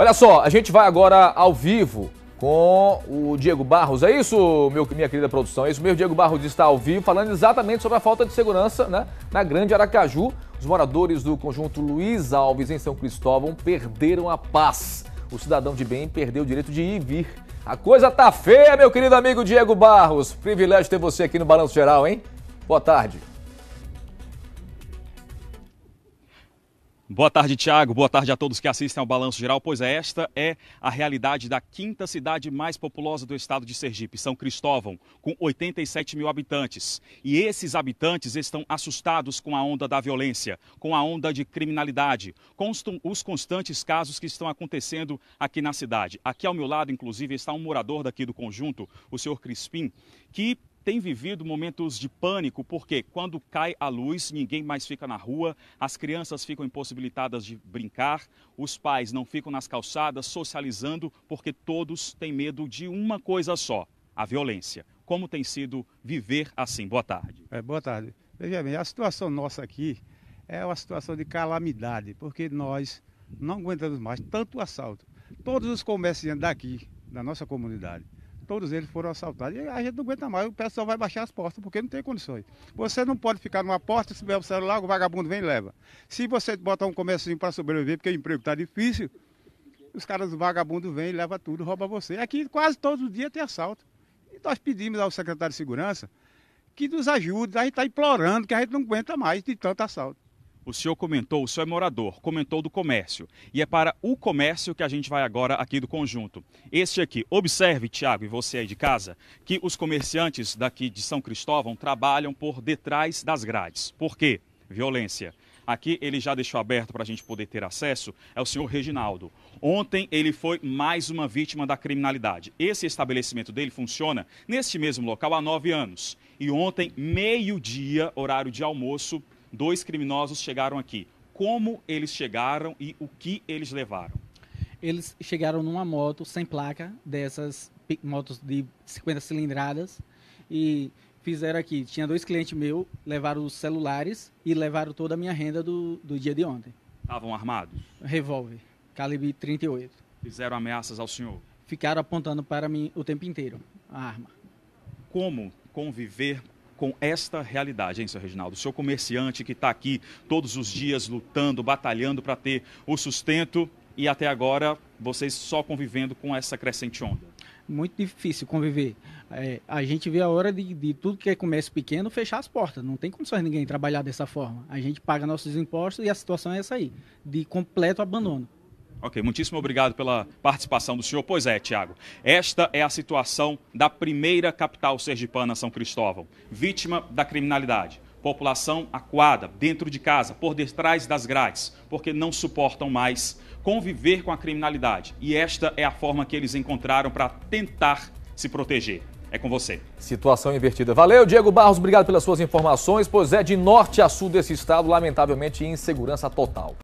Olha só, a gente vai agora ao vivo com o Diego Barros. É isso, meu, minha querida produção? É isso mesmo, Diego Barros está ao vivo falando exatamente sobre a falta de segurança né, na Grande Aracaju. Os moradores do conjunto Luiz Alves, em São Cristóvão, perderam a paz. O cidadão de bem perdeu o direito de ir e vir. A coisa tá feia, meu querido amigo Diego Barros. Privilégio ter você aqui no Balanço Geral, hein? Boa tarde. Boa tarde, Tiago. Boa tarde a todos que assistem ao Balanço Geral. Pois é, esta é a realidade da quinta cidade mais populosa do estado de Sergipe, São Cristóvão, com 87 mil habitantes. E esses habitantes estão assustados com a onda da violência, com a onda de criminalidade, com os constantes casos que estão acontecendo aqui na cidade. Aqui ao meu lado, inclusive, está um morador daqui do conjunto, o senhor Crispim, que tem vivido momentos de pânico, porque quando cai a luz, ninguém mais fica na rua, as crianças ficam impossibilitadas de brincar, os pais não ficam nas calçadas socializando, porque todos têm medo de uma coisa só: a violência. Como tem sido viver assim? Boa tarde. É, boa tarde. Veja bem, a situação nossa aqui é uma situação de calamidade, porque nós não aguentamos mais tanto assalto. Todos os comerciantes daqui, da nossa comunidade, todos eles foram assaltados. E a gente não aguenta mais, o pessoal vai baixar as portas, porque não tem condições. Você não pode ficar numa porta, se tiver o celular, o vagabundo vem e leva. Se você botar um comércio para sobreviver, porque o emprego está difícil, os caras vagabundos vêm, leva tudo, rouba você. Aqui quase todos os dias tem assalto. E nós pedimos ao secretário de Segurança que nos ajude, a gente está implorando, que a gente não aguenta mais de tanto assalto o senhor comentou, o senhor é morador, comentou do comércio. E é para o comércio que a gente vai agora aqui do conjunto. Este aqui. Observe, Tiago, e você aí de casa, que os comerciantes daqui de São Cristóvão trabalham por detrás das grades. Por quê? Violência. Aqui ele já deixou aberto para a gente poder ter acesso, é o senhor Reginaldo. Ontem ele foi mais uma vítima da criminalidade. Esse estabelecimento dele funciona neste mesmo local há nove anos. E ontem, meio-dia, horário de almoço, dois criminosos chegaram aqui. Como eles chegaram e o que eles levaram? Eles chegaram numa moto sem placa, dessas motos de 50 cilindradas, e fizeram aqui. Tinha dois clientes meus, levaram os celulares e levaram toda a minha renda do, do dia de ontem. Estavam armados? Revólver, calibre 38. Fizeram ameaças ao senhor? Ficaram apontando para mim o tempo inteiro a arma. Como conviver com esta realidade, hein, seu Reginaldo? O seu comerciante que está aqui todos os dias lutando, batalhando para ter o sustento e até agora vocês só convivendo com essa crescente onda. Muito difícil conviver. É, a gente vê a hora de, de, tudo que é comércio pequeno fechar as portas. Não tem condições de ninguém trabalhar dessa forma. A gente paga nossos impostos e a situação é essa aí, de completo abandono. Ok, muitíssimo obrigado pela participação do senhor. Pois é, Tiago, esta é a situação da primeira capital sergipana, São Cristóvão, vítima da criminalidade. População aquada, dentro de casa, por detrás das grades, porque não suportam mais conviver com a criminalidade. E esta é a forma que eles encontraram para tentar se proteger. É com você. Situação invertida. Valeu, Diego Barros, obrigado pelas suas informações. Pois é, de norte a sul desse estado, lamentavelmente, insegurança total.